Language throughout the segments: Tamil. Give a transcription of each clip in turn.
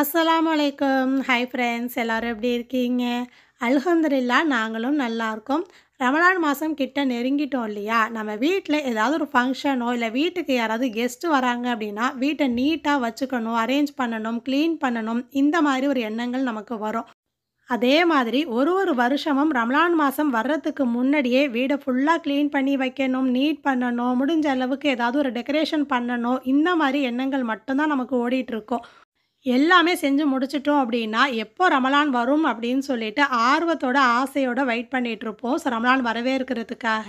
அஸ்லாம் வலைக்கம் ஹாய் ஃப்ரெண்ட்ஸ் எல்லோரும் எப்படி இருக்கீங்க அல்ஹம்துல்லா நாங்களும் நல்லாயிருக்கோம் ரமலான் மாதம் கிட்ட நெருங்கிட்டோம் இல்லையா நம்ம வீட்டில் ஏதாவது ஒரு ஃபங்க்ஷனோ இல்லை வீட்டுக்கு யாராவது கெஸ்ட்டு வராங்க அப்படின்னா வீட்டை நீட்டாக வச்சுக்கணும் அரேஞ்ச் பண்ணணும் க்ளீன் பண்ணணும் இந்த மாதிரி ஒரு எண்ணங்கள் நமக்கு வரும் அதே மாதிரி ஒரு ஒரு வருஷமும் ரமலான் மாதம் வர்றதுக்கு முன்னாடியே வீடை ஃபுல்லாக க்ளீன் பண்ணி வைக்கணும் நீட் பண்ணணும் முடிஞ்ச அளவுக்கு ஏதாவது ஒரு டெக்கரேஷன் பண்ணணும் இந்த மாதிரி எண்ணங்கள் மட்டும்தான் நமக்கு ஓடிட்டுருக்கோம் எல்லாமே செஞ்சு முடிச்சிட்டோம் அப்படின்னா எப்போ ரமலான் வரும் அப்படின்னு சொல்லிட்டு ஆர்வத்தோட ஆசையோட வெயிட் இருப்போம் ஸோ ரமலான் வரவே இருக்கிறதுக்காக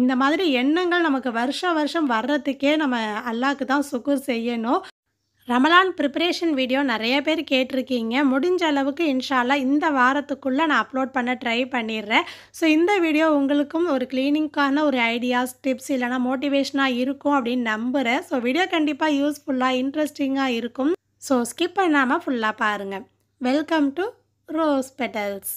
இந்த மாதிரி எண்ணங்கள் நமக்கு வருஷம் வருஷம் வர்றதுக்கே நம்ம அல்லாக்கு தான் சுக்கூர் செய்யணும் ரமலான் ப்ரிப்ரேஷன் வீடியோ நிறைய பேர் கேட்டிருக்கீங்க முடிஞ்ச அளவுக்கு இன்ஷால்லா இந்த வாரத்துக்குள்ளே நான் அப்லோட் பண்ண ட்ரை பண்ணிடுறேன் ஸோ இந்த வீடியோ உங்களுக்கும் ஒரு கிளீனிங்க்கான ஒரு ஐடியாஸ் டிப்ஸ் இல்லைனா மோட்டிவேஷனாக இருக்கும் அப்படின்னு நம்புகிறேன் ஸோ வீடியோ கண்டிப்பாக யூஸ்ஃபுல்லாக இன்ட்ரெஸ்டிங்காக இருக்கும் ஸோ ஸ்கிப் பண்ணாமல் ஃபுல்லாக பாருங்கள் welcome to rose petals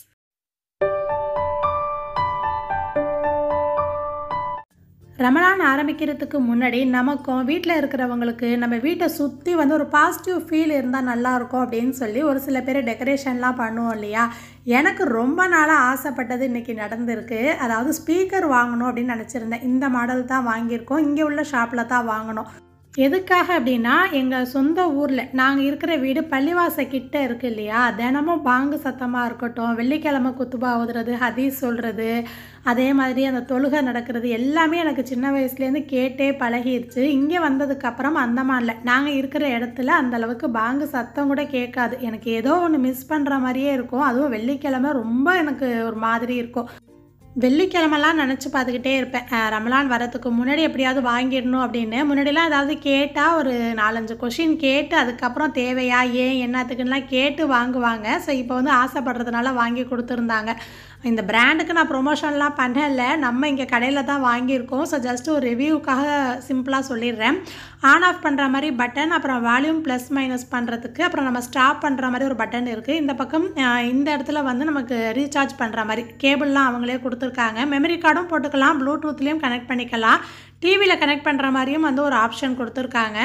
Ramadan ஆரம்பிக்கிறதுக்கு முன்னாடி நமக்கும் வீட்டில் இருக்கிறவங்களுக்கு நம்ம வீட்டை சுற்றி வந்து ஒரு பாசிட்டிவ் ஃபீல் இருந்தால் நல்லாயிருக்கும் அப்படின்னு சொல்லி ஒரு சில பேர் டெக்கரேஷன்லாம் பண்ணுவோம் இல்லையா எனக்கு ரொம்ப நாளாக ஆசைப்பட்டது இன்றைக்கி நடந்திருக்கு அதாவது ஸ்பீக்கர் வாங்கணும் அப்படின்னு நினச்சிருந்தேன் இந்த மாடல் தான் வாங்கியிருக்கோம் இங்கே உள்ள ஷாப்பில் தான் வாங்கணும் எதுக்காக அப்படின்னா எங்கள் சொந்த ஊரில் நாங்கள் இருக்கிற வீடு பள்ளிவாசக்கிட்ட இருக்குது இல்லையா தினமும் பாங்கு சத்தமாக இருக்கட்டும் வெள்ளிக்கிழமை குத்துபா ஓதுறது ஹதீஸ் சொல்கிறது அதே மாதிரி அந்த தொழுகை நடக்கிறது எல்லாமே எனக்கு சின்ன வயசுலேருந்து கேட்டே பழகிடுச்சு இங்கே வந்ததுக்கப்புறம் அந்த மாதிரில நாங்கள் இருக்கிற இடத்துல அந்தளவுக்கு பாங்கு சத்தம் கூட கேட்காது எனக்கு ஏதோ ஒன்று மிஸ் பண்ணுற மாதிரியே இருக்கும் அதுவும் வெள்ளிக்கிழமை ரொம்ப எனக்கு ஒரு மாதிரி இருக்கும் வெள்ளிக்கிழமெல்லாம் நினச்சி பார்த்துக்கிட்டே இருப்பேன் ரமலான் வரதுக்கு முன்னாடி எப்படியாவது வாங்கிடணும் அப்படின்னு முன்னாடிலாம் ஏதாவது கேட்டால் ஒரு நாலஞ்சு கொஷின் கேட்டு அதுக்கப்புறம் தேவையா ஏன் என்னத்துக்குன்னெலாம் கேட்டு வாங்குவாங்க ஸோ இப்போ வந்து ஆசைப்படுறதுனால வாங்கி கொடுத்துருந்தாங்க இந்த பிராண்டுக்கு நான் ப்ரொமோஷன்லாம் பண்ணலை நம்ம இங்கே கடையில் தான் வாங்கியிருக்கோம் ஸோ ஜஸ்ட் ஒரு ரிவ்யூக்காக சிம்பிளாக சொல்லிடுறேன் ஆன் ஆஃப் பண்ணுற மாதிரி பட்டன் அப்புறம் வால்யூம் ப்ளஸ் மைனஸ் பண்ணுறதுக்கு அப்புறம் நம்ம ஸ்டாப் பண்ணுற மாதிரி ஒரு பட்டன் இருக்குது இந்த பக்கம் இந்த இடத்துல வந்து நமக்கு ரீசார்ஜ் பண்ணுற மாதிரி கேபிள்லாம் அவங்களே கொடுத்துருக்காங்க மெமரி கார்டும் போட்டுக்கலாம் ப்ளூடூத்லேயும் கனெக்ட் பண்ணிக்கலாம் டிவியில் கனெக்ட் பண்ணுற மாதிரியும் வந்து ஒரு ஆப்ஷன் கொடுத்துருக்காங்க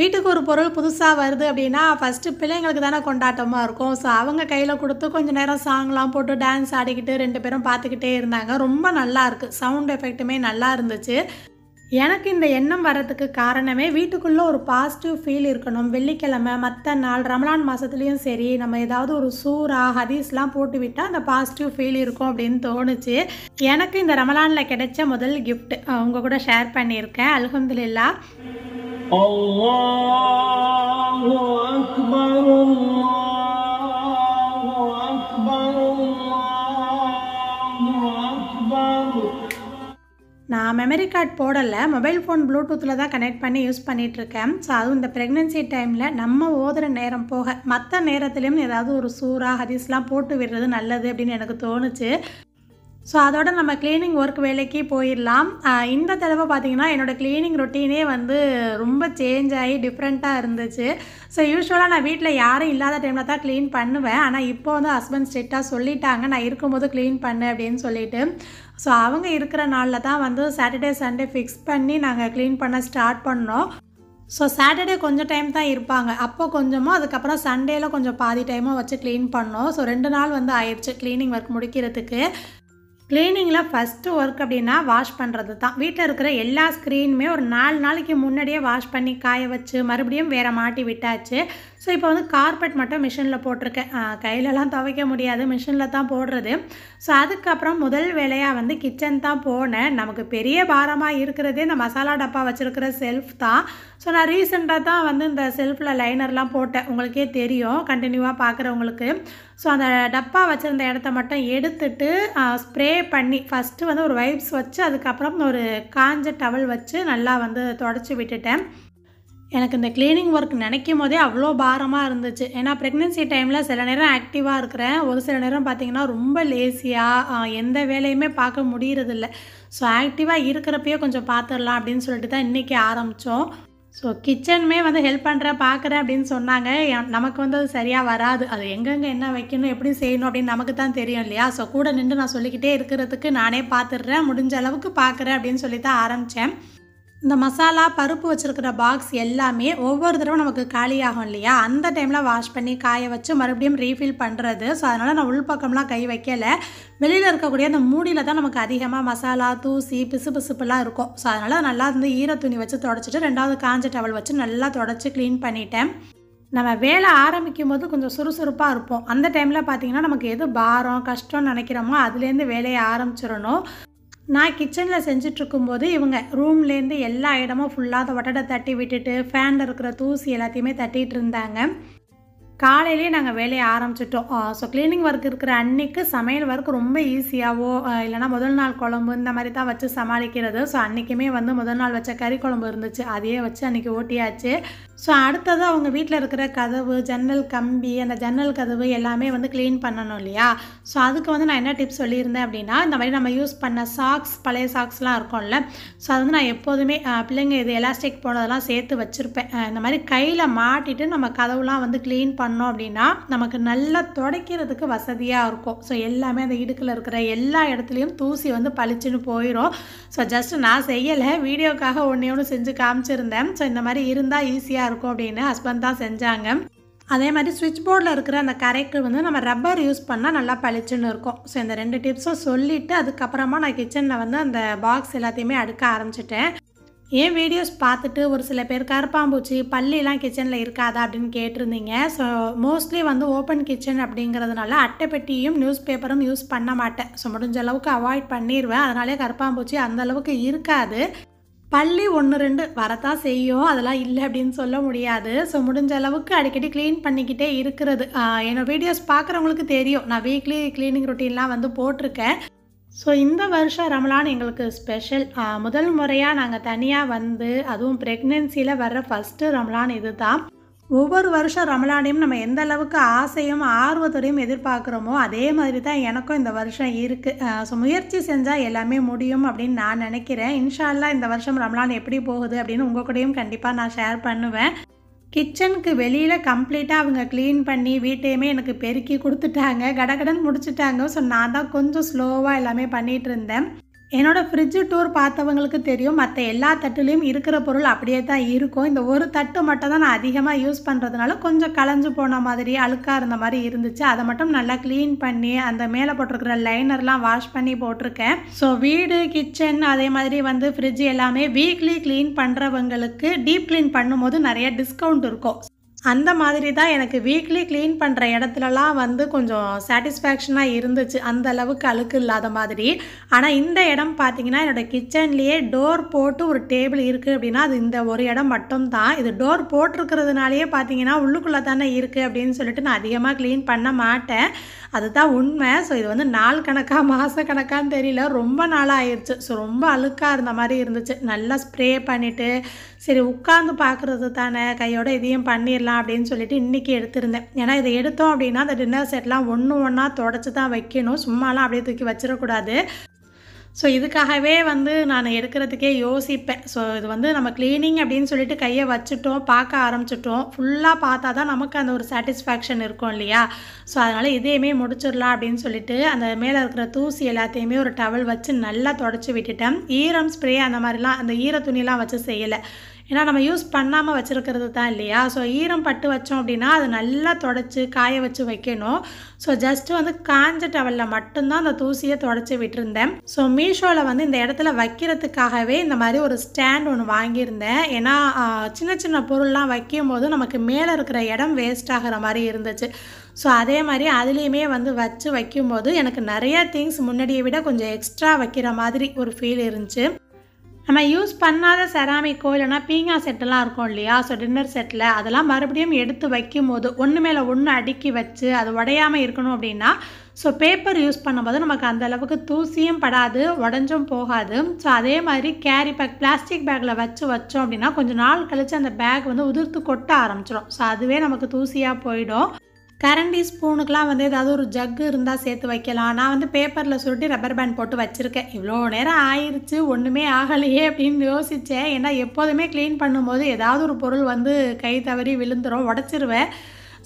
வீட்டுக்கு ஒரு பொருள் புதுசாக வருது அப்படின்னா ஃபஸ்ட்டு பிள்ளைங்களுக்கு தானே கொண்டாட்டமாக இருக்கும் ஸோ அவங்க கையில் கொடுத்து கொஞ்சம் நேரம் சாங்லாம் போட்டு டான்ஸ் ஆடிக்கிட்டு ரெண்டு பேரும் பார்த்துக்கிட்டே இருந்தாங்க ரொம்ப நல்லா இருக்குது சவுண்ட் எஃபெக்ட்டுமே நல்லா இருந்துச்சு எனக்கு இந்த எண்ணம் வரத்துக்கு காரணமே வீட்டுக்குள்ளே ஒரு பாசிட்டிவ் ஃபீல் இருக்கணும் வெள்ளிக்கிழமை மற்ற நாள் ரமலான் மாதத்துலேயும் சரி நம்ம ஏதாவது ஒரு சூறா ஹதீஸ்லாம் போட்டு விட்டால் அந்த பாசிட்டிவ் ஃபீல் இருக்கும் அப்படின்னு தோணுச்சு எனக்கு இந்த ரமலானில் கிடைச்ச முதல் கிஃப்ட் உங்கள் கூட ஷேர் பண்ணியிருக்கேன் அலகம்துல்லா நான் மெமரி கார்டு போடலை மொபைல் ஃபோன் ப்ளூடூத்தில் தான் கனெக்ட் பண்ணி யூஸ் பண்ணிகிட்ருக்கேன் ஸோ அதுவும் இந்த ப்ரெக்னென்சி டைமில் நம்ம ஓதுகிற நேரம் போக மற்ற நேரத்துலேயும் ஏதாவது ஒரு சூறா ஹதீஸ்லாம் போட்டு விடுறது நல்லது அப்படின்னு எனக்கு தோணுச்சு ஸோ அதோட நம்ம க்ளீனிங் ஒர்க் வேலைக்கு போயிடலாம் இந்த தடவை பார்த்திங்கன்னா என்னோடய க்ளீனிங் ரொட்டீனே வந்து ரொம்ப சேஞ்ச் ஆகி டிஃப்ரெண்ட்டாக இருந்துச்சு ஸோ யூஸ்வலாக நான் வீட்டில் யாரும் இல்லாத டைமில் தான் க்ளீன் பண்ணுவேன் ஆனால் இப்போ வந்து ஹஸ்பண்ட் ஸ்ட்ரிக்டாக சொல்லிட்டாங்க நான் இருக்கும்போது க்ளீன் பண்ணு அப்படின்னு சொல்லிட்டு ஸோ அவங்க இருக்கிற நாளில் தான் வந்து சாட்டர்டே சண்டே ஃபிக்ஸ் பண்ணி நாங்கள் க்ளீன் பண்ண ஸ்டார்ட் பண்ணோம் ஸோ சாட்டர்டே கொஞ்சம் டைம் தான் இருப்பாங்க அப்போ கொஞ்சமாக அதுக்கப்புறம் சண்டேயில் கொஞ்சம் பாதி டைமாக வச்சு க்ளீன் பண்ணோம் ஸோ ரெண்டு நாள் வந்து ஆயிடுச்சு க்ளீனிங் ஒர்க் முடிக்கிறதுக்கு க்ளீனிங்கில் ஃபஸ்ட்டு ஒர்க் அப்படின்னா வாஷ் பண்ணுறது தான் வீட்டில் இருக்கிற எல்லா ஸ்க்ரீனுமே ஒரு நாலு நாளைக்கு முன்னாடியே வாஷ் பண்ணி காய வச்சு மறுபடியும் வேறு மாட்டி விட்டாச்சு ஸோ இப்போ வந்து கார்பெட் மட்டும் மிஷினில் போட்டிருக்கேன் கையிலலாம் துவைக்க முடியாது மிஷினில் தான் போடுறது ஸோ அதுக்கப்புறம் முதல் வேலையாக வந்து கிச்சன் தான் போனேன் நமக்கு பெரிய பாரமாக இருக்கிறதே இந்த மசாலா டப்பா வச்சுருக்கிற செல்ஃப் தான் ஸோ நான் ரீசெண்டாக தான் வந்து இந்த செல்ஃபில் லைனர்லாம் போட்டேன் உங்களுக்கே தெரியும் கண்டினியூவாக பார்க்குறவங்களுக்கு ஸோ அந்த டப்பா வச்சுருந்த இடத்த மட்டும் எடுத்துட்டு ஸ்ப்ரே பண்ணி ஃபஸ்ட்டு வந்து ஒரு வைப்ஸ் வச்சு அதுக்கப்புறம் ஒரு காஞ்ச டவல் வச்சு நல்லா வந்து தொடச்சி விட்டுட்டேன் எனக்கு இந்த க்ளீனிங் ஒர்க் நினைக்கும் போதே அவ்வளோ பாரமாக இருந்துச்சு ஏன்னா ப்ரெக்னென்சி டைமில் சில நேரம் ஆக்டிவாக இருக்கிறேன் ஒரு சில நேரம் பார்த்திங்கன்னா ரொம்ப லேசியாக எந்த வேலையுமே பார்க்க முடியறதில்ல ஸோ ஆக்டிவாக இருக்கிறப்பயே கொஞ்சம் பார்த்துடலாம் அப்படின்னு சொல்லிட்டு தான் இன்றைக்கி ஆரம்பித்தோம் ஸோ கிச்சனுமே வந்து ஹெல்ப் பண்ணுறேன் பார்க்குறேன் அப்படின்னு சொன்னாங்க நமக்கு வந்து அது சரியாக வராது அது எங்கெங்கே என்ன வைக்கணும் எப்படி செய்யணும் அப்படின்னு நமக்கு தான் தெரியும் இல்லையா ஸோ கூட நின்று நான் சொல்லிக்கிட்டே இருக்கிறதுக்கு நானே பார்த்துடுறேன் முடிஞ்ச அளவுக்கு பார்க்குறேன் அப்படின்னு சொல்லி தான் ஆரம்பித்தேன் இந்த மசாலா பருப்பு வச்சுருக்கிற பாக்ஸ் எல்லாமே ஒவ்வொரு தடவை நமக்கு காலியாகும் இல்லையா அந்த டைமில் வாஷ் பண்ணி காய வச்சு மறுபடியும் ரீஃபில் பண்ணுறது ஸோ அதனால் நான் உள்பக்கம்லாம் கை வைக்கலை வெளியில் இருக்கக்கூடிய அந்த மூடியில் தான் நமக்கு அதிகமாக மசாலா தூசி பிசு பிசுப்புலாம் இருக்கும் ஸோ அதனால் நல்லா வந்து ஈர துணி வச்சு தொடச்சிட்டு ரெண்டாவது காஞ்ச டவல் வச்சு நல்லா தொடச்சி க்ளீன் பண்ணிட்டேன் நம்ம வேலை ஆரம்பிக்கும் போது கொஞ்சம் சுறுசுறுப்பாக இருப்போம் அந்த டைமில் பார்த்திங்கன்னா நமக்கு எது பாரம் கஷ்டம்னு நினைக்கிறோமோ அதுலேருந்து வேலையை ஆரம்பிச்சிடணும் நான் கிச்சனில் செஞ்சிட்ருக்கும்போது இவங்க ரூம்லேருந்து எல்லா இடமும் ஃபுல்லாக அந்த ஒட்டடை தட்டி விட்டுட்டு ஃபேனில் இருக்கிற தூசி எல்லாத்தையுமே தட்டிகிட்டு இருந்தாங்க காலையிலே நாங்கள் வேலையை ஆரம்பிச்சிட்டோம் ஸோ க்ளீனிங் ஒர்க் இருக்கிற அன்னைக்கு சமையல் ஒர்க் ரொம்ப ஈஸியாகவோ இல்லைனா முதல் நாள் குழம்பு இந்த மாதிரி தான் வச்சு சமாளிக்கிறது ஸோ அன்றைக்குமே வந்து முதல் நாள் வச்ச கறி குழம்பு இருந்துச்சு அதையே வச்சு அன்றைக்கி ஓட்டியாச்சு ஸோ அடுத்தது அவங்க வீட்டில் இருக்கிற கதவு ஜன்னல் கம்பி அந்த ஜன்னல் கதவு எல்லாமே வந்து க்ளீன் பண்ணணும் இல்லையா ஸோ அதுக்கு வந்து நான் என்ன டிப்ஸ் சொல்லியிருந்தேன் அப்படின்னா இந்த மாதிரி நம்ம யூஸ் பண்ண சாக்ஸ் பழைய சாக்ஸ்லாம் இருக்கும்ல ஸோ அது வந்து நான் எப்போதுமே பிள்ளைங்க இது எலாஸ்டிக் போனதெல்லாம் சேர்த்து வச்சுருப்பேன் இந்த மாதிரி கையில் மாட்டிட்டு நம்ம கதவுலாம் வந்து க்ளீன் பண்ண பண்ணோம் அப்படின்னா நமக்கு நல்லா துடைக்கிறதுக்கு வசதியாக இருக்கும் ஸோ எல்லாமே அந்த இடுக்கில் இருக்கிற எல்லா இடத்துலையும் தூசி வந்து பளிச்சுன்னு போயிடும் ஸோ ஜஸ்ட் நான் செய்யலை வீடியோக்காக ஒன்றே ஒன்று செஞ்சு காமிச்சிருந்தேன் ஸோ இந்த மாதிரி இருந்தால் ஈஸியாக இருக்கும் அப்படின்னு ஹஸ்பண்ட் தான் செஞ்சாங்க அதே மாதிரி சுவிட்ச் போர்டில் இருக்கிற அந்த கரைக்கு வந்து நம்ம ரப்பர் யூஸ் பண்ணால் நல்லா பளிச்சுன்னு இருக்கும் ஸோ இந்த ரெண்டு டிப்ஸும் சொல்லிவிட்டு அதுக்கப்புறமா நான் கிச்சனில் வந்து அந்த பாக்ஸ் எல்லாத்தையுமே அடுக்க ஆரம்பிச்சிட்டேன் என் வீடியோஸ் பார்த்துட்டு ஒரு சில பேர் கருப்பாம்பூச்சி பள்ளிலாம் கிச்சனில் இருக்காதா அப்படின்னு கேட்டிருந்தீங்க ஸோ மோஸ்ட்லி வந்து ஓப்பன் கிச்சன் அப்படிங்கிறதுனால அட்டைப்பெட்டியும் நியூஸ் பேப்பரும் யூஸ் பண்ண மாட்டேன் ஸோ முடிஞ்ச அளவுக்கு அவாய்ட் பண்ணிடுவேன் அதனாலே கருப்பாம்பூச்சி அந்தளவுக்கு இருக்காது பள்ளி ஒன்று ரெண்டு வரத்தான் செய்யும் அதெல்லாம் இல்லை அப்படின்னு சொல்ல முடியாது ஸோ முடிஞ்ச அளவுக்கு அடிக்கடி க்ளீன் பண்ணிக்கிட்டே இருக்கிறது என்னோடய வீடியோஸ் பார்க்குறவங்களுக்கு தெரியும் நான் வீக்லி க்ளீனிங் ருட்டீன்லாம் வந்து போட்டிருக்கேன் ஸோ இந்த வருஷம் ரமலான் எங்களுக்கு ஸ்பெஷல் முதல் முறையாக நாங்கள் தனியாக வந்து அதுவும் ப்ரெக்னென்சியில் வர்ற ஃபஸ்ட்டு ரமலான் இது தான் ஒவ்வொரு வருஷம் ரமலானையும் நம்ம எந்த அளவுக்கு ஆசையும் ஆர்வத்தோடையும் எதிர்பார்க்குறோமோ அதே மாதிரி தான் எனக்கும் இந்த வருஷம் இருக்குது ஸோ முயற்சி செஞ்சால் எல்லாமே முடியும் அப்படின்னு நான் நினைக்கிறேன் இன்ஷால்லாம் இந்த வருஷம் ரமலான் எப்படி போகுது அப்படின்னு உங்கள் கூடயும் கண்டிப்பாக நான் ஷேர் பண்ணுவேன் கிச்சனுக்கு வெளியில் கம்ப்ளீட்டாக அவங்க க்ளீன் பண்ணி வீட்டையுமே எனக்கு பெருக்கி கொடுத்துட்டாங்க கடகடன் முடிச்சுட்டாங்க ஸோ நான் தான் கொஞ்சம் ஸ்லோவாக எல்லாமே பண்ணிகிட்டு இருந்தேன் என்னோடய ஃப்ரிட்ஜு டூர் பார்த்தவங்களுக்கு தெரியும் மற்ற எல்லா தட்டுலேயும் இருக்கிற பொருள் அப்படியே தான் இருக்கும் இந்த ஒரு தட்டு மட்டும் தான் நான் அதிகமாக யூஸ் பண்ணுறதுனால கொஞ்சம் களைஞ்சு போன மாதிரி அழுக்காக இருந்த மாதிரி இருந்துச்சு அதை மட்டும் நல்லா க்ளீன் பண்ணி அந்த மேலே போட்டிருக்கிற லைனர்லாம் வாஷ் பண்ணி போட்டிருக்கேன் ஸோ வீடு கிச்சன் அதே மாதிரி வந்து ஃப்ரிட்ஜ் எல்லாமே வீக்லி க்ளீன் பண்ணுறவங்களுக்கு டீப் க்ளீன் பண்ணும்போது நிறைய டிஸ்கவுண்ட் இருக்கும் அந்த மாதிரி தான் எனக்கு வீக்லி க்ளீன் பண்ணுற இடத்துலலாம் வந்து கொஞ்சம் சாட்டிஸ்ஃபேக்ஷனாக இருந்துச்சு அந்த அளவுக்கு அழுக்கு இல்லாத மாதிரி ஆனால் இந்த இடம் பார்த்திங்கன்னா என்னோடய கிச்சன்லேயே டோர் போட்டு ஒரு டேபிள் இருக்குது அப்படின்னா அது இந்த ஒரு இடம் மட்டும்தான் இது டோர் போட்டிருக்கிறதுனாலேயே பார்த்தீங்கன்னா உள்ளுக்குள்ளே தானே இருக்குது அப்படின்னு சொல்லிட்டு நான் அதிகமாக க்ளீன் பண்ண மாட்டேன் அதுதான் உண்மை ஸோ இது வந்து நாள் கணக்காக மாத கணக்கான்னு தெரியல ரொம்ப நாளாக ஆயிடுச்சு ஸோ ரொம்ப அழுக்காக இருந்த மாதிரி இருந்துச்சு நல்லா ஸ்ப்ரே பண்ணிவிட்டு சரி உட்காந்து பார்க்குறது தானே கையோட இதையும் பண்ணிடலாம் அப்படின்னு சொல்லிட்டு இன்றைக்கி எடுத்திருந்தேன் ஏன்னா இதை எடுத்தோம் அப்படின்னா அந்த டின்னர் செட்லாம் ஒன்று ஒன்றா தொடச்சி தான் வைக்கணும் சும்மாலாம் அப்படியே தூக்கி வச்சிடக்கூடாது ஸோ இதுக்காகவே வந்து நான் எடுக்கிறதுக்கே யோசிப்பேன் ஸோ இது வந்து நம்ம க்ளீனிங் அப்படின்னு சொல்லிட்டு கையை வச்சுட்டோம் பார்க்க ஆரம்பிச்சிட்டோம் ஃபுல்லாக பார்த்தா தான் நமக்கு அந்த ஒரு சாட்டிஸ்ஃபேக்ஷன் இருக்கும் இல்லையா ஸோ அதனால் இதையுமே முடிச்சிடலாம் அப்படின்னு சொல்லிட்டு அந்த மேலே இருக்கிற தூசி எல்லாத்தையுமே ஒரு டவல் வச்சு நல்லா தொடச்சி விட்டுட்டேன் ஈரம் ஸ்ப்ரே அந்த மாதிரிலாம் அந்த ஈர துணிலாம் வச்சு செய்யலை ஏன்னா நம்ம யூஸ் பண்ணாமல் வச்சுருக்கிறது தான் இல்லையா ஸோ ஈரம் பட்டு வச்சோம் அப்படின்னா அது நல்லா தொடச்சி காய வச்சு வைக்கணும் ஸோ ஜஸ்ட்டு வந்து காஞ்ச டவலில் மட்டும்தான் அந்த தூசியை தொடச்சி விட்டுருந்தேன் ஸோ மீஷோவில் வந்து இந்த இடத்துல வைக்கிறதுக்காகவே இந்த மாதிரி ஒரு ஸ்டாண்ட் ஒன்று வாங்கியிருந்தேன் ஏன்னா சின்ன சின்ன பொருள்லாம் வைக்கும் போது நமக்கு மேலே இருக்கிற இடம் வேஸ்ட் ஆகிற மாதிரி இருந்துச்சு ஸோ அதே மாதிரி அதுலேயுமே வந்து வச்சு வைக்கும்போது எனக்கு நிறையா திங்ஸ் முன்னாடியை விட கொஞ்சம் எக்ஸ்ட்ரா வைக்கிற மாதிரி ஒரு ஃபீல் இருந்துச்சு நம்ம யூஸ் பண்ணாத செராமிக்கோ இல்லைனா பீங்கா செட்டெல்லாம் இருக்கும் இல்லையா ஸோ டின்னர் செட்டில் அதெல்லாம் மறுபடியும் எடுத்து வைக்கும் போது ஒன்று மேலே ஒன்று அடுக்கி வச்சு அது உடையாமல் இருக்கணும் அப்படின்னா ஸோ பேப்பர் யூஸ் பண்ணும்போது நமக்கு அந்த அளவுக்கு தூசியும் படாது உடஞ்சும் போகாது ஸோ அதே மாதிரி கேரி பேக் பிளாஸ்டிக் பேக்கில் வச்சு வச்சோம் அப்படின்னா கொஞ்சம் நாள் கழித்து அந்த பேக் வந்து உதிர்த்து கொட்ட ஆரம்பிச்சிடும் ஸோ அதுவே நமக்கு தூசியாக போயிடும் கரண்டி ஸ்பூனுக்கெலாம் வந்து ஏதாவது ஒரு ஜக்கு இருந்தால் சேர்த்து வைக்கலாம் நான் வந்து பேப்பரில் சுருட்டி ரப்பர் பேண்ட் போட்டு வச்சுருக்கேன் இவ்வளோ நேரம் ஆயிடுச்சு ஒன்றுமே ஆகலையே அப்படின்னு யோசித்தேன் ஏன்னா எப்போதுமே க்ளீன் பண்ணும்போது ஏதாவது ஒரு பொருள் வந்து கை தவறி விழுந்துடும் உடச்சிருவேன்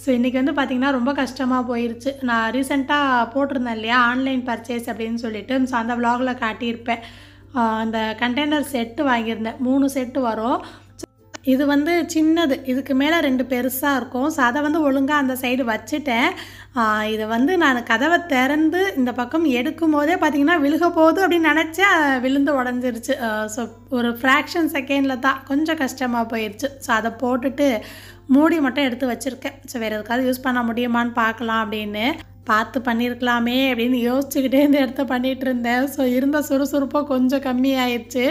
ஸோ இன்றைக்கி வந்து பார்த்திங்கன்னா ரொம்ப கஷ்டமாக போயிடுச்சு நான் ரீசெண்டாக போட்டிருந்தேன் இல்லையா ஆன்லைன் பர்ச்சேஸ் அப்படின்னு சொல்லிட்டு ஸோ அந்த விலாகில் காட்டியிருப்பேன் அந்த கண்டெய்னர் செட்டு வாங்கியிருந்தேன் மூணு செட்டு வரும் இது வந்து சின்னது இதுக்கு மேலே ரெண்டு பெருசாக இருக்கும் ஸோ அதை வந்து ஒழுங்காக அந்த சைடு வச்சுட்டேன் இதை வந்து நான் கதவை திறந்து இந்த பக்கம் எடுக்கும் போதே பார்த்தீங்கன்னா விழுக போகுது அப்படின்னு நினச்சா விழுந்து உடஞ்சிருச்சு ஸோ ஒரு ஃப்ராக்ஷன் செகண்டில் தான் கொஞ்சம் கஷ்டமாக போயிடுச்சு ஸோ அதை போட்டுட்டு மூடி மட்டும் எடுத்து வச்சுருக்கேன் ஸோ வேறு எதுக்காவது யூஸ் பண்ண முடியுமான்னு பார்க்கலாம் அப்படின்னு பார்த்து பண்ணியிருக்கலாமே அப்படின்னு யோசிச்சுக்கிட்டே இந்த இடத்த பண்ணிகிட்டு இருந்தேன் ஸோ இருந்த சுறுசுறுப்பாக கொஞ்சம் கம்மியாயிடுச்சு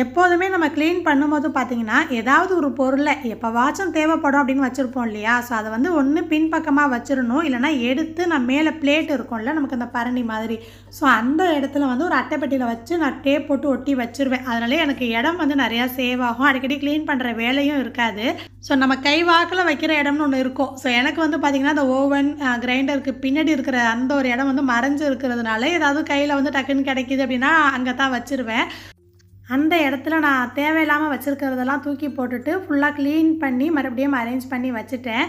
எப்போதுமே நம்ம க்ளீன் பண்ணும்போது பார்த்திங்கன்னா ஏதாவது ஒரு பொருளை எப்போவாச்சும் தேவைப்படும் அப்படின்னு வச்சுருப்போம் இல்லையா ஸோ அதை வந்து ஒன்று பின்பக்கமாக வச்சிடணும் இல்லைனா எடுத்து நான் மேலே பிளேட் இருக்கும்ல நமக்கு அந்த பரணி மாதிரி ஸோ அந்த இடத்துல வந்து ஒரு அட்டைப்பெட்டியில் வச்சு நான் டேப் போட்டு ஒட்டி வச்சுருவேன் அதனாலே எனக்கு இடம் வந்து நிறையா சேவ் ஆகும் அடிக்கடி க்ளீன் பண்ணுற வேலையும் இருக்காது ஸோ நம்ம கை வாக்கில் வைக்கிற இடம்னு ஒன்று இருக்கும் ஸோ எனக்கு வந்து பார்த்திங்கன்னா அந்த ஓவன் கிரைண்டருக்கு பின்னாடி இருக்கிற அந்த ஒரு இடம் வந்து மறைஞ்சு இருக்கிறதுனால ஏதாவது கையில் வந்து டக்குன்னு கிடைக்கிது அப்படின்னா அங்கே தான் வச்சுருவேன் அந்த இடத்துல நான் தேவையில்லாமல் வச்சுருக்கிறதெல்லாம் தூக்கி போட்டுட்டு ஃபுல்லாக க்ளீன் பண்ணி மறுபடியும் அரேஞ்ச் பண்ணி வச்சுட்டேன்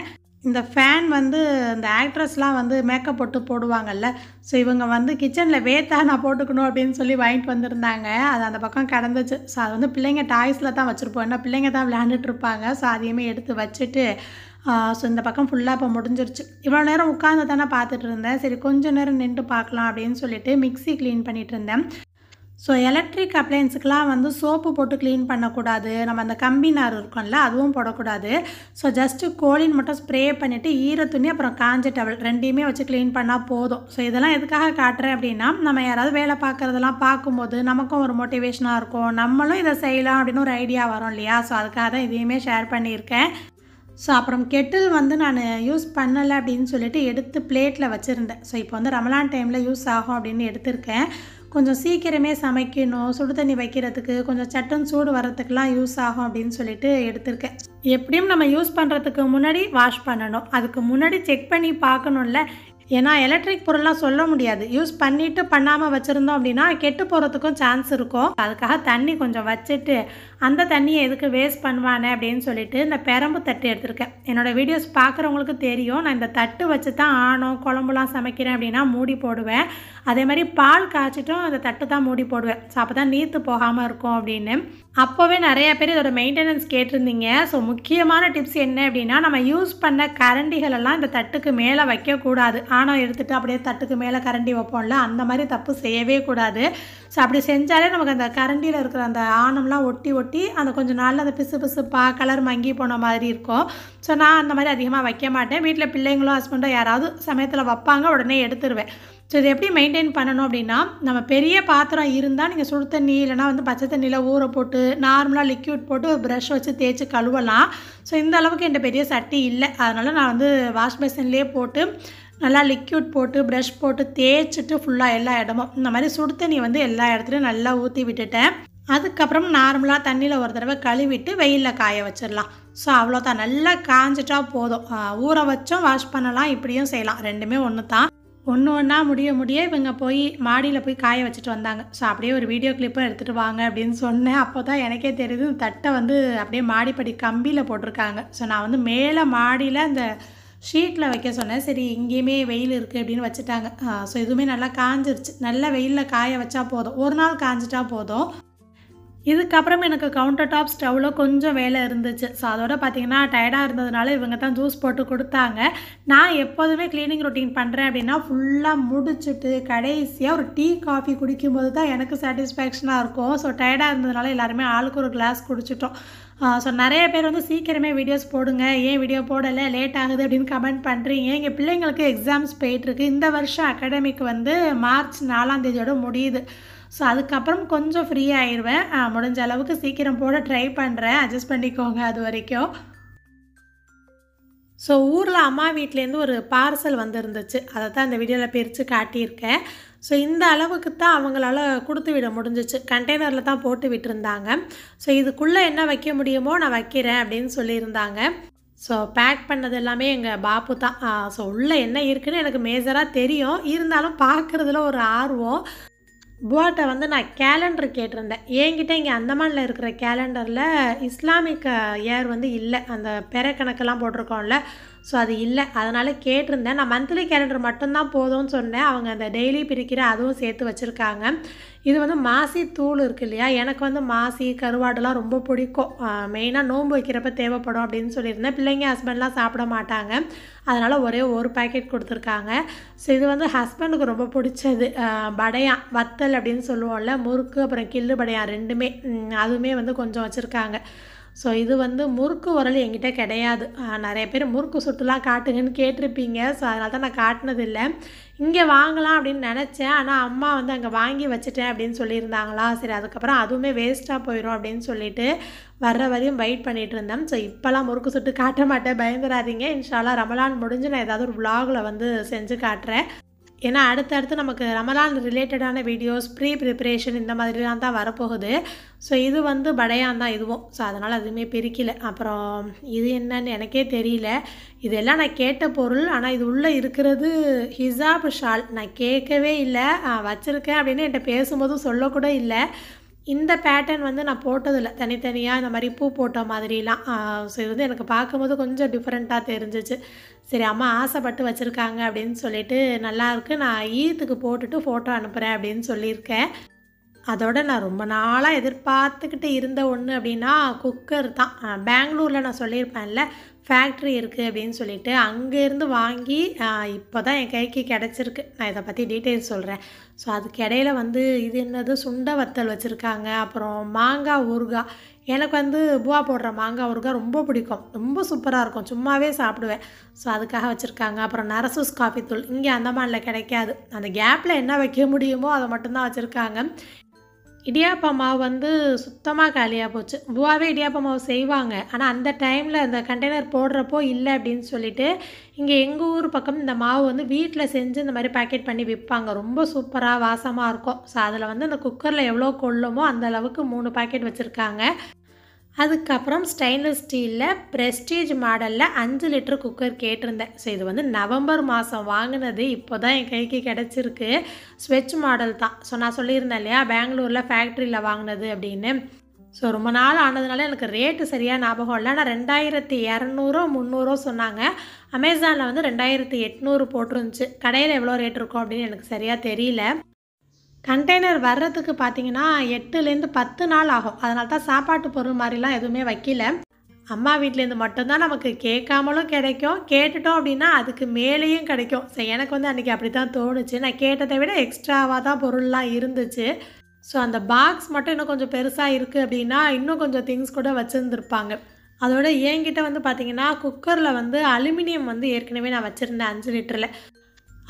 இந்த ஃபேன் வந்து இந்த ஆக்ட்ரஸ்லாம் வந்து மேக்கப் போட்டு போடுவாங்கல்ல ஸோ இவங்க வந்து கிச்சனில் வேத்தா நான் போட்டுக்கணும் அப்படின்னு சொல்லி வாங்கிட்டு வந்திருந்தாங்க அது அந்த பக்கம் கிடந்துச்சு ஸோ அது வந்து பிள்ளைங்க டாய்ஸில் தான் வச்சுருப்போம் ஏன்னா பிள்ளைங்க தான் விளையாண்டுட்டு இருப்பாங்க ஸோ அதையுமே எடுத்து வச்சுட்டு ஸோ இந்த பக்கம் ஃபுல்லாக இப்போ முடிஞ்சிருச்சு இவ்வளோ நேரம் உட்காந்து தானே பார்த்துட்டு இருந்தேன் சரி கொஞ்சம் நேரம் நின்று பார்க்கலாம் அப்படின்னு சொல்லிட்டு மிக்சி க்ளீன் பண்ணிகிட்டு இருந்தேன் ஸோ எலக்ட்ரிக் அப்ளையன்ஸுக்கெலாம் வந்து சோப்பு போட்டு க்ளீன் பண்ணக்கூடாது நம்ம அந்த கம்பி நார் இருக்கோம்ல அதுவும் போடக்கூடாது ஸோ ஜஸ்ட்டு கோழின் மட்டும் ஸ்ப்ரே பண்ணிவிட்டு ஈர துணி அப்புறம் காஞ்ச டவல் ரெண்டையுமே வச்சு க்ளீன் பண்ணால் போதும் ஸோ இதெல்லாம் எதுக்காக காட்டுறேன் அப்படின்னா நம்ம யாராவது வேலை பார்க்குறதெல்லாம் பார்க்கும்போது நமக்கும் ஒரு மோட்டிவேஷனாக இருக்கும் நம்மளும் இதை செய்யலாம் அப்படின்னு ஒரு ஐடியா வரும் இல்லையா ஸோ அதுக்காக தான் இதையுமே ஷேர் பண்ணியிருக்கேன் ஸோ அப்புறம் கெட்டில் வந்து நான் யூஸ் பண்ணலை அப்படின்னு சொல்லிட்டு எடுத்து பிளேட்டில் வச்சுருந்தேன் ஸோ இப்போ வந்து ரமலான் டைமில் யூஸ் ஆகும் அப்படின்னு எடுத்திருக்கேன் கொஞ்சம் சீக்கிரமே சமைக்கணும் சுடு தண்ணி வைக்கிறதுக்கு கொஞ்சம் சட்டம் சூடு வர்றதுக்கெலாம் யூஸ் ஆகும் அப்படின்னு சொல்லிட்டு எடுத்திருக்கேன் எப்படியும் நம்ம யூஸ் பண்ணுறதுக்கு முன்னாடி வாஷ் பண்ணணும் அதுக்கு முன்னாடி செக் பண்ணி பார்க்கணும்ல ஏன்னா எலக்ட்ரிக் பொருள்லாம் சொல்ல முடியாது யூஸ் பண்ணிவிட்டு பண்ணாமல் வச்சுருந்தோம் அப்படின்னா கெட்டு போகிறதுக்கும் சான்ஸ் இருக்கும் அதுக்காக தண்ணி கொஞ்சம் வச்சுட்டு அந்த தண்ணியை எதுக்கு வேஸ்ட் பண்ணுவானே அப்படின்னு சொல்லிட்டு இந்த பெரம்பு தட்டு எடுத்திருக்கேன் என்னோடய வீடியோஸ் பார்க்குறவங்களுக்கு தெரியும் நான் இந்த தட்டு வச்சு தான் ஆணும் குழம்புலாம் சமைக்கிறேன் அப்படின்னா மூடி போடுவேன் அதே மாதிரி பால் காய்ச்சிட்டும் அந்த தட்டு தான் மூடி போடுவேன் ஸோ அப்போ தான் நீத்து போகாமல் இருக்கும் அப்படின்னு அப்போவே நிறைய பேர் இதோட மெயின்டெனன்ஸ் கேட்டிருந்தீங்க ஸோ முக்கியமான டிப்ஸ் என்ன அப்படின்னா நம்ம யூஸ் பண்ண கரண்டிகளெல்லாம் இந்த தட்டுக்கு மேலே வைக்கக்கூடாது ஆனால் எடுத்துகிட்டு அப்படியே தட்டுக்கு மேலே கரண்டி வைப்போம்ல அந்த மாதிரி தப்பு செய்யவே கூடாது ஸோ அப்படி செஞ்சாலே நமக்கு அந்த கரண்டியில் இருக்கிற அந்த ஆணம்லாம் ஒட்டி ஒட்டி அந்த கொஞ்சம் நாளில் அந்த பிசு பிசுப்பாக கலர் மங்கி போன மாதிரி இருக்கும் ஸோ நான் அந்த மாதிரி அதிகமாக வைக்க மாட்டேன் வீட்டில் பிள்ளைங்களோ ஹஸ்பண்டோ யாராவது சமயத்தில் வைப்பாங்க உடனே எடுத்துருவேன் ஸோ இது எப்படி மெயின்டைன் பண்ணணும் அப்படின்னா நம்ம பெரிய பாத்திரம் இருந்தால் நீங்கள் சுடு தண்ணி இல்லைனா வந்து பச்சை தண்ணியில் ஊற போட்டு நார்மலாக லிக்யூட் போட்டு ஒரு ப்ரஷ் வச்சு தேய்ச்சி கழுவலாம் ஸோ இந்த அளவுக்கு என்கிட்ட பெரிய சட்டி இல்லை அதனால் நான் வந்து வாஷ் பேசின்லேயே போட்டு நல்லா லிக்யூட் போட்டு ப்ரஷ் போட்டு தேய்ச்சிட்டு ஃபுல்லாக எல்லா இடமும் இந்த மாதிரி சுடு தண்ணி வந்து எல்லா இடத்துலையும் நல்லா ஊற்றி விட்டுட்டேன் அதுக்கப்புறம் நார்மலாக தண்ணியில் ஒரு தடவை கழுவிட்டு வெயிலில் காய வச்சிடலாம் ஸோ அவ்வளோதான் நல்லா காஞ்சிட்டா போதும் ஊற வச்சும் வாஷ் பண்ணலாம் இப்படியும் செய்யலாம் ரெண்டுமே ஒன்று தான் ஒன்று ஒன்றா முடிய முடிய இவங்க போய் மாடியில் போய் காய வச்சுட்டு வந்தாங்க ஸோ அப்படியே ஒரு வீடியோ கிளிப்பை எடுத்துகிட்டு வாங்க அப்படின்னு சொன்னேன் அப்போ தான் எனக்கே தெரியுது தட்டை வந்து அப்படியே மாடிப்படி கம்பியில் போட்டிருக்காங்க ஸோ நான் வந்து மேலே மாடியில் அந்த ஷீட்டில் வைக்க சொன்னேன் சரி இங்கேயுமே வெயில் இருக்குது அப்படின்னு வச்சுட்டாங்க ஸோ இதுவுமே நல்லா காஞ்சிருச்சு நல்லா வெயிலில் காய வச்சா போதும் ஒரு நாள் காஞ்சிட்டா போதும் இதுக்கப்புறம் எனக்கு கவுண்டர் டாப் ஸ்டவ்வில் கொஞ்சம் வேலை இருந்துச்சு ஸோ அதோட பார்த்திங்கன்னா டயர்டாக இருந்ததுனால இவங்க தான் ஜூஸ் போட்டு கொடுத்தாங்க நான் எப்போதுமே க்ளீனிங் ரொட்டீன் பண்ணுறேன் அப்படின்னா ஃபுல்லாக முடிச்சுட்டு கடைசியாக ஒரு டீ காஃபி குடிக்கும்போது தான் எனக்கு சாட்டிஸ்ஃபேக்ஷனாக இருக்கும் ஸோ டயர்டாக இருந்ததுனால எல்லாருமே ஆளுக்கு ஒரு கிளாஸ் குடிச்சிட்டோம் ஸோ நிறைய பேர் வந்து சீக்கிரமே வீடியோஸ் போடுங்க ஏன் வீடியோ போடலை லேட் ஆகுது அப்படின்னு கமெண்ட் பண்ணுறீங்க எங்கள் பிள்ளைங்களுக்கு எக்ஸாம்ஸ் போயிட்டுருக்கு இந்த வருஷம் அகாடமிக் வந்து மார்ச் நாலாம் தேதியோடு முடியுது ஸோ அதுக்கப்புறம் கொஞ்சம் ஃப்ரீ ஆயிடுவேன் முடிஞ்ச அளவுக்கு சீக்கிரம் போட ட்ரை பண்ணுறேன் அட்ஜஸ்ட் பண்ணிக்கோங்க அது வரைக்கும் ஸோ ஊரில் அம்மா வீட்லேருந்து ஒரு பார்சல் வந்துருந்துச்சு அதை தான் இந்த வீடியோவில் பிரித்து காட்டியிருக்கேன் ஸோ இந்த அளவுக்கு தான் அவங்களால கொடுத்து விட முடிஞ்சிச்சு கண்டெய்னரில் தான் போட்டு விட்டுருந்தாங்க ஸோ இதுக்குள்ளே என்ன வைக்க முடியுமோ நான் வைக்கிறேன் அப்படின்னு சொல்லியிருந்தாங்க ஸோ பேக் பண்ணது எல்லாமே எங்கள் பாப்பு தான் ஸோ உள்ளே என்ன இருக்குன்னு எனக்கு மேஜராக தெரியும் இருந்தாலும் பார்க்குறதுல ஒரு ஆர்வம் புவாட்டை வந்து நான் கேலண்டர் கேட்டிருந்தேன் என்கிட்ட இங்கே அந்தமானில் இருக்கிற கேலண்டரில் இஸ்லாமிக் ஏர் வந்து இல்லை அந்த பெற கணக்கெல்லாம் போட்டிருக்கோம்ல ஸோ அது இல்லை அதனால் கேட்டிருந்தேன் நான் மந்த்லி கேலண்டர் மட்டும்தான் போதும்னு சொன்னேன் அவங்க அந்த டெய்லி பிரிக்கிற அதுவும் சேர்த்து வச்சுருக்காங்க இது வந்து மாசி தூள் இருக்குது இல்லையா எனக்கு வந்து மாசி கருவாடுலாம் ரொம்ப பிடிக்கும் மெயினாக நோன்பு வைக்கிறப்ப தேவைப்படும் அப்படின்னு சொல்லியிருந்தேன் பிள்ளைங்க ஹஸ்பண்ட்லாம் சாப்பிட மாட்டாங்க அதனால் ஒரே ஒரு பேக்கெட் கொடுத்துருக்காங்க ஸோ இது வந்து ஹஸ்பண்டுக்கு ரொம்ப பிடிச்சது படையா வத்தல் அப்படின்னு சொல்லுவோம்ல முறுக்கு அப்புறம் கில்லு படையா ரெண்டுமே அதுவுமே வந்து கொஞ்சம் வச்சுருக்காங்க ஸோ இது வந்து முறுக்கு உரல் என்கிட்ட கிடையாது நிறைய பேர் முறுக்கு சுட்டுலாம் காட்டுங்கன்னு கேட்டிருப்பீங்க ஸோ அதனால தான் நான் காட்டினதில்லை இங்கே வாங்கலாம் அப்படின்னு நினச்சேன் ஆனால் அம்மா வந்து அங்கே வாங்கி வச்சுட்டேன் அப்படின்னு சொல்லியிருந்தாங்களா சரி அதுக்கப்புறம் அதுவுமே வேஸ்ட்டாக போயிடும் அப்படின்னு சொல்லிட்டு வர்ற வரையும் வெயிட் பண்ணிகிட்டு இருந்தேன் ஸோ இப்போல்லாம் முறுக்கு சுட்டு காட்ட மாட்டேன் பயந்துடாதீங்க இன்ஷாலாம் ரமலான் முடிஞ்சு நான் ஏதாவது ஒரு விலாகில் வந்து செஞ்சு காட்டுறேன் ஏன்னா அடுத்தடுத்து நமக்கு ரமலான் ரிலேட்டடான வீடியோஸ் ப்ரீ ப்ரிப்பரேஷன் இந்த மாதிரிலாம் தான் வரப்போகுது ஸோ இது வந்து படையான் தான் இதுவும் ஸோ அதனால் அதுவுமே பிரிக்கலை அப்புறம் இது என்னன்னு எனக்கே தெரியல இதெல்லாம் நான் கேட்ட பொருள் ஆனால் இது உள்ளே இருக்கிறது ஹிசாப் ஷால் நான் கேட்கவே இல்லை வச்சுருக்கேன் அப்படின்னு என்கிட்ட பேசும்போதும் சொல்லக்கூட இல்லை இந்த பேட்டர்ன் வந்து நான் போட்டதில்லை தனித்தனியாக இந்த மாதிரி பூ போட்ட மாதிரிலாம் ஸோ இது வந்து எனக்கு பார்க்கும்போது கொஞ்சம் டிஃப்ரெண்ட்டாக தெரிஞ்சிச்சு சரி அம்மா ஆசைப்பட்டு வச்சுருக்காங்க அப்படின்னு சொல்லிட்டு நல்லாயிருக்கு நான் ஈத்துக்கு போட்டுட்டு ஃபோட்டோ அனுப்புகிறேன் அப்படின்னு சொல்லியிருக்கேன் அதோட நான் ரொம்ப நாளாக எதிர்பார்த்துக்கிட்டு இருந்த ஒன்று அப்படின்னா குக்கர் தான் பெங்களூரில் நான் சொல்லியிருப்பேன்ல ஃபேக்ட்ரி இருக்குது அப்படின்னு சொல்லிட்டு அங்கேருந்து வாங்கி இப்போ தான் என் கைக்கு கிடச்சிருக்கு நான் இதை பற்றி டீட்டெயில்ஸ் சொல்கிறேன் ஸோ அதுக்கு இடையில வந்து இது என்னது சுண்டை வத்தல் வச்சுருக்காங்க அப்புறம் மாங்காய் ஊறுகாய் எனக்கு வந்து பூவா போடுற மாங்காய் ஊறுகாய் ரொம்ப பிடிக்கும் ரொம்ப சூப்பராக இருக்கும் சும்மாவே சாப்பிடுவேன் ஸோ அதுக்காக வச்சுருக்காங்க அப்புறம் நரசூஸ் காஃபி தூள் இங்கே அந்தமானில் கிடைக்காது அந்த கேப்பில் என்ன வைக்க முடியுமோ அதை மட்டும்தான் வச்சுருக்காங்க இடியாப்பம்மா மாவு வந்து சுத்தமாக காலியாக போச்சு பூவாகவே இடியாப்பா மாவு செய்வாங்க ஆனால் அந்த டைமில் அந்த கண்டெய்னர் போடுறப்போ இல்லை அப்படின்னு சொல்லிட்டு இங்கே எங்கள் ஊர் பக்கம் இந்த மாவு வந்து வீட்டில் செஞ்சு இந்த மாதிரி பேக்கெட் பண்ணி விற்பாங்க ரொம்ப சூப்பராக வாசமாக இருக்கும் ஸோ அதில் வந்து அந்த குக்கரில் எவ்வளோ கொள்ளுமோ அந்த அளவுக்கு மூணு பேக்கெட் வச்சுருக்காங்க அதுக்கப்புறம் ஸ்டெயின்லெஸ் ஸ்டீலில் ப்ரெஸ்டீஜ் மாடலில் அஞ்சு லிட்டர் குக்கர் கேட்டிருந்தேன் ஸோ இது வந்து நவம்பர் மாதம் வாங்கினது இப்போ தான் என் கைக்கு கிடச்சிருக்கு ஸ்விட்ச் மாடல் தான் ஸோ நான் சொல்லியிருந்தேன் இல்லையா பெங்களூரில் ஃபேக்ட்ரியில் வாங்கினது அப்படின்னு ஸோ ரொம்ப நாள் ஆனதுனால எனக்கு ரேட்டு சரியாக ஞாபகம் இல்லை ஆனால் ரெண்டாயிரத்தி இரநூறோ முந்நூறோ சொன்னாங்க அமேசானில் வந்து ரெண்டாயிரத்தி எட்நூறு போட்டிருந்துச்சு கடையில் எவ்வளோ ரேட் இருக்கும் அப்படின்னு எனக்கு சரியாக தெரியல கண்டெய்னர் வர்றதுக்கு பார்த்தீங்கன்னா எட்டுலேருந்து பத்து நாள் ஆகும் அதனால தான் சாப்பாட்டு பொருள் மாதிரிலாம் எதுவுமே வைக்கல அம்மா வீட்டிலேருந்து மட்டும்தான் நமக்கு கேட்காமலும் கிடைக்கும் கேட்டுட்டோம் அப்படின்னா அதுக்கு மேலேயும் கிடைக்கும் ஸோ எனக்கு வந்து அன்றைக்கி அப்படி தான் தோணுச்சு நான் கேட்டதை விட எக்ஸ்ட்ராவாக தான் பொருள்லாம் இருந்துச்சு ஸோ அந்த பாக்ஸ் மட்டும் இன்னும் கொஞ்சம் பெருசாக இருக்குது அப்படின்னா இன்னும் கொஞ்சம் திங்ஸ் கூட வச்சுருந்துருப்பாங்க அதோட என்கிட்ட வந்து பார்த்திங்கன்னா குக்கரில் வந்து அலுமினியம் வந்து ஏற்கனவே நான் வச்சுருந்தேன் அஞ்சு லிட்டரில்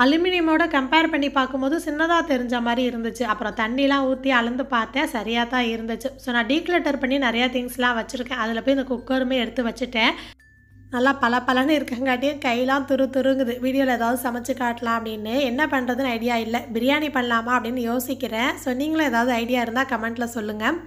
அலுமினியமோட கம்பேர் பண்ணி பார்க்கும்போது சின்னதாக தெரிஞ்ச மாதிரி இருந்துச்சு அப்புறம் தண்ணிலாம் ஊற்றி அளந்து பார்த்தேன் சரியாக தான் இருந்துச்சு ஸோ நான் டீக்ளட்டர் பண்ணி நிறையா திங்ஸ்லாம் வச்சுருக்கேன் அதில் போய் இந்த குக்கருமே எடுத்து வச்சுட்டேன் நல்லா பல பலன்னு இருக்கங்காட்டியும் கையெல்லாம் துரு துருங்குது வீடியோவில் ஏதாவது சமைச்சு காட்டலாம் அப்படின்னு என்ன பண்ணுறதுன்னு ஐடியா இல்லை பிரியாணி பண்ணலாமா அப்படின்னு யோசிக்கிறேன் ஸோ நீங்களும் ஏதாவது ஐடியா இருந்தால் கமெண்ட்டில் சொல்லுங்கள்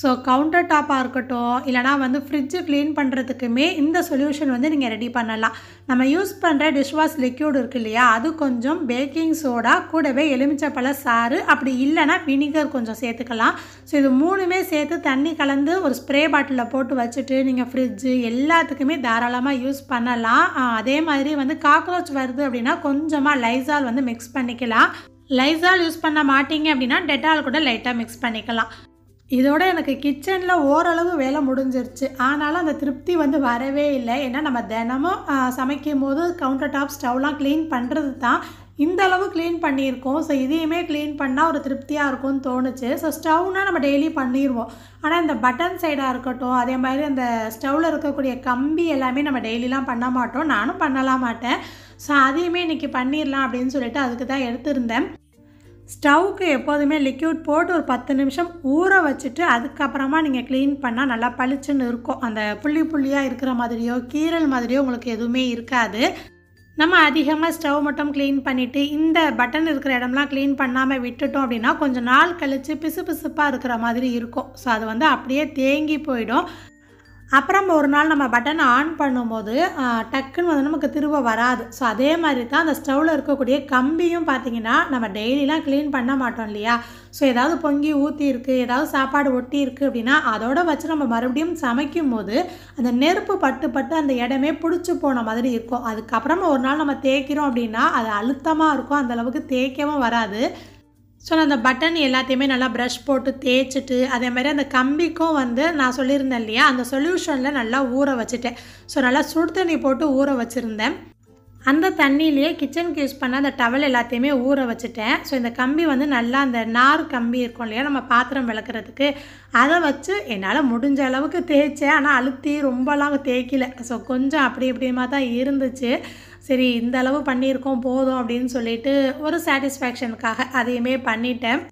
ஸோ கவுண்டர் டாப்பாக இருக்கட்டும் இல்லைனா வந்து ஃப்ரிட்ஜு க்ளீன் பண்ணுறதுக்குமே இந்த சொல்யூஷன் வந்து நீங்கள் ரெடி பண்ணலாம் நம்ம யூஸ் பண்ணுற டிஷ்வாஷ் லிக்யூட் இருக்கு இல்லையா அது கொஞ்சம் பேக்கிங் சோடா கூடவே எலுமிச்சப்பழ சாறு அப்படி இல்லைனா வினிகர் கொஞ்சம் சேர்த்துக்கலாம் ஸோ இது மூணுமே சேர்த்து தண்ணி கலந்து ஒரு ஸ்ப்ரே பாட்டிலில் போட்டு வச்சுட்டு நீங்கள் ஃப்ரிட்ஜு எல்லாத்துக்குமே தாராளமாக யூஸ் பண்ணலாம் அதே மாதிரி வந்து காக்ரோச் வருது அப்படின்னா கொஞ்சமாக லைசால் வந்து மிக்ஸ் பண்ணிக்கலாம் லைசால் யூஸ் பண்ண மாட்டீங்க அப்படின்னா டெட்டால் கூட லைட்டாக மிக்ஸ் பண்ணிக்கலாம் இதோட எனக்கு கிச்சனில் ஓரளவு வேலை முடிஞ்சிருச்சு ஆனாலும் அந்த திருப்தி வந்து வரவே இல்லை ஏன்னா நம்ம தினமும் சமைக்கும் போது கவுண்டர் டாப் ஸ்டவ்லாம் க்ளீன் பண்ணுறது தான் இந்த அளவு க்ளீன் பண்ணியிருக்கோம் ஸோ இதையுமே க்ளீன் பண்ணால் ஒரு திருப்தியாக இருக்கும்னு தோணுச்சு ஸோ ஸ்டவ்னால் நம்ம டெய்லி பண்ணிடுவோம் ஆனால் இந்த பட்டன் சைடாக இருக்கட்டும் அதே மாதிரி அந்த ஸ்டவ்வில் இருக்கக்கூடிய கம்பி எல்லாமே நம்ம டெய்லிலாம் பண்ண மாட்டோம் நானும் பண்ணலாம் மாட்டேன் ஸோ அதையுமே இன்றைக்கி பண்ணிடலாம் அப்படின்னு சொல்லிட்டு அதுக்கு தான் எடுத்திருந்தேன் ஸ்டவுக்கு எப்போதுமே லிக்யூட் போட்டு ஒரு பத்து நிமிஷம் ஊற வச்சுட்டு அதுக்கப்புறமா நீங்கள் க்ளீன் பண்ணால் நல்லா பளிச்சுன்னு இருக்கும் அந்த புள்ளி புள்ளியாக இருக்கிற மாதிரியோ கீரல் மாதிரியோ உங்களுக்கு எதுவுமே இருக்காது நம்ம அதிகமாக ஸ்டவ் மட்டும் க்ளீன் பண்ணிவிட்டு இந்த பட்டன் இருக்கிற இடம்லாம் க்ளீன் பண்ணாமல் விட்டுட்டோம் அப்படின்னா கொஞ்சம் நாள் கழித்து பிசு பிசுப்பாக இருக்கிற மாதிரி இருக்கும் ஸோ அது வந்து அப்படியே தேங்கி போயிடும் அப்புறம் ஒரு நாள் நம்ம பட்டனை ஆன் பண்ணும்போது டக்குன்னு வந்து நமக்கு திரும்ப வராது ஸோ அதே மாதிரி தான் அந்த ஸ்டவ்வில் இருக்கக்கூடிய கம்பியும் பார்த்திங்கன்னா நம்ம டெய்லிலாம் க்ளீன் பண்ண மாட்டோம் இல்லையா ஸோ ஏதாவது பொங்கி ஊற்றி இருக்குது ஏதாவது சாப்பாடு ஒட்டி இருக்குது அப்படின்னா அதோட வச்சு நம்ம மறுபடியும் சமைக்கும் போது அந்த நெருப்பு பட்டு பட்டு அந்த இடமே பிடிச்சி போன மாதிரி இருக்கும் அதுக்கப்புறமா ஒரு நாள் நம்ம தேய்க்கிறோம் அப்படின்னா அது அழுத்தமாக இருக்கும் அந்தளவுக்கு தேய்க்கவும் வராது ஸோ நான் அந்த பட்டன் எல்லாத்தையுமே நல்லா ப்ரஷ் போட்டு தேய்ச்சிட்டு அதே மாதிரி அந்த கம்பிக்கும் வந்து நான் சொல்லியிருந்தேன் இல்லையா அந்த சொல்யூஷனில் நல்லா ஊற வச்சுட்டேன் ஸோ நல்லா சுடு தண்ணி போட்டு ஊற வச்சுருந்தேன் அந்த தண்ணியிலேயே கிச்சனுக்கு யூஸ் பண்ண அந்த டவல் எல்லாத்தையுமே ஊற வச்சுட்டேன் ஸோ இந்த கம்பி வந்து நல்லா அந்த நார் கம்பி இருக்கும் இல்லையா நம்ம பாத்திரம் விளக்குறதுக்கு அதை வச்சு என்னால் முடிஞ்ச அளவுக்கு தேய்ச்சேன் ஆனால் அழுத்தி ரொம்பலாம் தேய்க்கல ஸோ கொஞ்சம் அப்படி இப்படிமா தான் இருந்துச்சு சரி இந்த அளவு பண்ணியிருக்கோம் போதும் அப்படின்னு சொல்லிட்டு ஒரு சாட்டிஸ்ஃபேக்ஷனுக்காக அதையுமே பண்ணிட்டேன்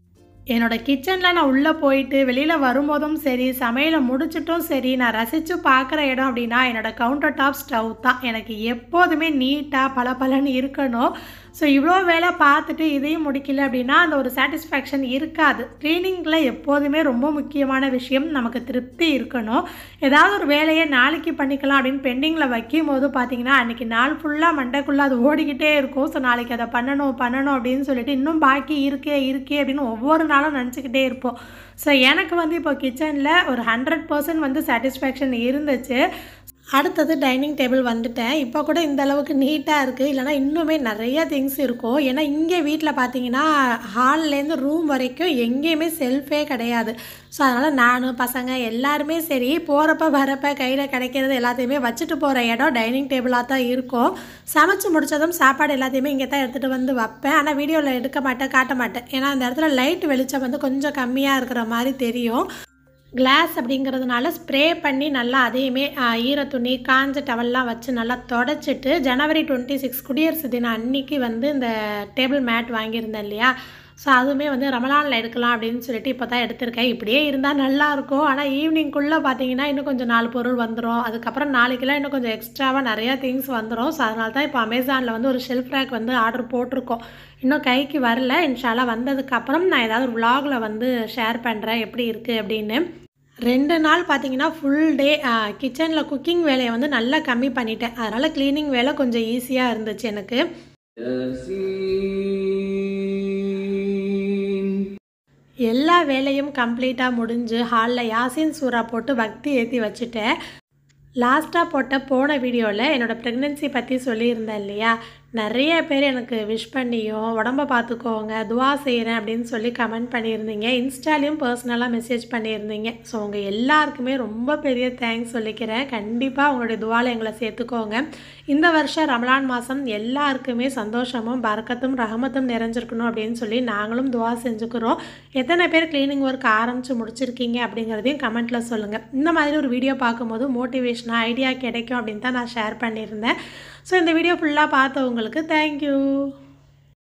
என்னோட கிச்சனில் நான் உள்ளே போயிட்டு வெளியில் வரும்போதும் சரி சமையலை முடிச்சிட்டும் சரி நான் ரசித்து பார்க்குற இடம் அப்படின்னா என்னோடய கவுண்டர் டாப் ஸ்டவ் தான் எனக்கு எப்போதுமே நீட்டாக பல பலன்னு இருக்கணும் ஸோ இவ்வளோ வேலை பார்த்துட்டு இதையும் முடிக்கல அப்படின்னா அந்த ஒரு சாட்டிஸ்ஃபேக்ஷன் இருக்காது ட்ரெயினிங்கில் எப்போதுமே ரொம்ப முக்கியமான விஷயம் நமக்கு திருப்தி இருக்கணும் ஏதாவது ஒரு வேலையை நாளைக்கு பண்ணிக்கலாம் அப்படின்னு பெண்டிங்கில் வைக்கும் போது பார்த்தீங்கன்னா அன்றைக்கி நாள் ஃபுல்லாக மண்டைக்குள்ளே அது ஓடிக்கிட்டே இருக்கும் ஸோ நாளைக்கு அதை பண்ணணும் பண்ணணும் அப்படின்னு சொல்லிட்டு இன்னும் பாக்கி இருக்கே இருக்கே அப்படின்னு ஒவ்வொரு நாளும் நினச்சிக்கிட்டே இருப்போம் ஸோ எனக்கு வந்து இப்போ கிச்சனில் ஒரு ஹண்ட்ரட் பர்சன்ட் வந்து சாட்டிஸ்ஃபேக்ஷன் இருந்துச்சு அடுத்தது டைனிங் டேபிள் வந்துட்டேன் இப்போ கூட இந்த அளவுக்கு நீட்டாக இருக்குது இல்லைனா இன்னுமே நிறைய திங்ஸ் இருக்கும் ஏன்னா இங்கே வீட்டில் பார்த்தீங்கன்னா ஹால்லேருந்து ரூம் வரைக்கும் எங்கேயுமே செல்ஃபே கிடையாது ஸோ அதனால் நான் பசங்க எல்லாருமே சரி போகிறப்ப வரப்போ கையில் கிடைக்கிறது எல்லாத்தையுமே வச்சுட்டு போகிற இடம் டைனிங் டேபிளாக தான் இருக்கும் சமைச்சு முடித்ததும் சாப்பாடு எல்லாத்தையுமே இங்கே தான் எடுத்துகிட்டு வந்து வைப்பேன் ஆனால் வீடியோவில் எடுக்க மாட்டேன் காட்ட மாட்டேன் ஏன்னா அந்த இடத்துல லைட் வெளிச்சம் வந்து கொஞ்சம் கம்மியாக இருக்கிற மாதிரி தெரியும் கிளாஸ் அப்படிங்கிறதுனால ஸ்ப்ரே பண்ணி நல்லா அதையுமே ஈரத்துணி காஞ்ச டவல்லாம் வச்சு நல்லா தொடச்சிட்டு ஜனவரி டுவெண்ட்டி சிக்ஸ் குடியரசு தினம் அன்னைக்கு வந்து இந்த டேபிள் மேட் வாங்கியிருந்தேன் இல்லையா ஸோ அதுவுமே வந்து ரமலானில் எடுக்கலாம் அப்படின்னு சொல்லிட்டு இப்போ தான் எடுத்திருக்கேன் இப்படியே இருந்தால் நல்லாயிருக்கும் ஆனால் ஈவினிங்குள்ளே பார்த்தீங்கன்னா இன்னும் கொஞ்சம் நாலு பொருள் வந்துடும் அதுக்கப்புறம் நாளைக்கெல்லாம் இன்னும் கொஞ்சம் எக்ஸ்ட்ராவாக நிறையா திங்ஸ் வந்துடும் ஸோ அதனால தான் இப்போ அமேசானில் வந்து ஒரு ஷெல்ஃப் ரேக் வந்து ஆர்டர் போட்டிருக்கோம் இன்னும் கைக்கு வரல இன்ஷாலாக வந்ததுக்கப்புறம் நான் ஏதாவது ஒரு விலாகில் வந்து ஷேர் பண்ணுறேன் எப்படி இருக்குது அப்படின்னு ரெண்டு நாள் பார்த்தீங்கன்னா ஃபுல் டே கிச்சனில் குக்கிங் வேலையை வந்து நல்லா கம்மி பண்ணிட்டேன் அதனால் க்ளீனிங் வேலை கொஞ்சம் ஈஸியாக இருந்துச்சு எனக்கு எல்லா வேலையும் கம்ப்ளீட்டாக முடிஞ்சு ஹாலில் யாசின் சூறா போட்டு பக்தி ஏற்றி வச்சுட்டேன் லாஸ்ட்டாக போட்ட போன வீடியோவில் என்னோடய ப்ரெக்னென்சி பற்றி சொல்லியிருந்தேன் இல்லையா நிறைய பேர் எனக்கு விஷ் பண்ணியும் உடம்பை பார்த்துக்கோங்க துவா செய்கிறேன் அப்படின்னு சொல்லி கமெண்ட் பண்ணியிருந்தீங்க இன்ஸ்டாலையும் பர்சனலாக மெசேஜ் பண்ணியிருந்தீங்க ஸோ உங்கள் எல்லாருக்குமே ரொம்ப பெரிய தேங்க்ஸ் சொல்லிக்கிறேன் கண்டிப்பாக உங்களுடைய துவாவில் எங்களை சேர்த்துக்கோங்க இந்த வருஷம் ரமலான் மாதம் எல்லாருக்குமே சந்தோஷமும் பறக்கத்தும் ரகமத்தும் நிறைஞ்சிருக்கணும் அப்படின்னு சொல்லி நாங்களும் துவா செஞ்சுக்கிறோம் எத்தனை பேர் க்ளீனிங் ஒர்க் ஆரம்பித்து முடிச்சிருக்கீங்க அப்படிங்கிறதையும் கமெண்ட்டில் சொல்லுங்கள் இந்த மாதிரி ஒரு வீடியோ பார்க்கும்போது மோட்டிவேஷனாக ஐடியா கிடைக்கும் அப்படின்னு தான் நான் ஷேர் பண்ணியிருந்தேன் ஸோ இந்த வீடியோ ஃபுல்லாக பார்த்தவங்களுக்கு தேங்க்யூ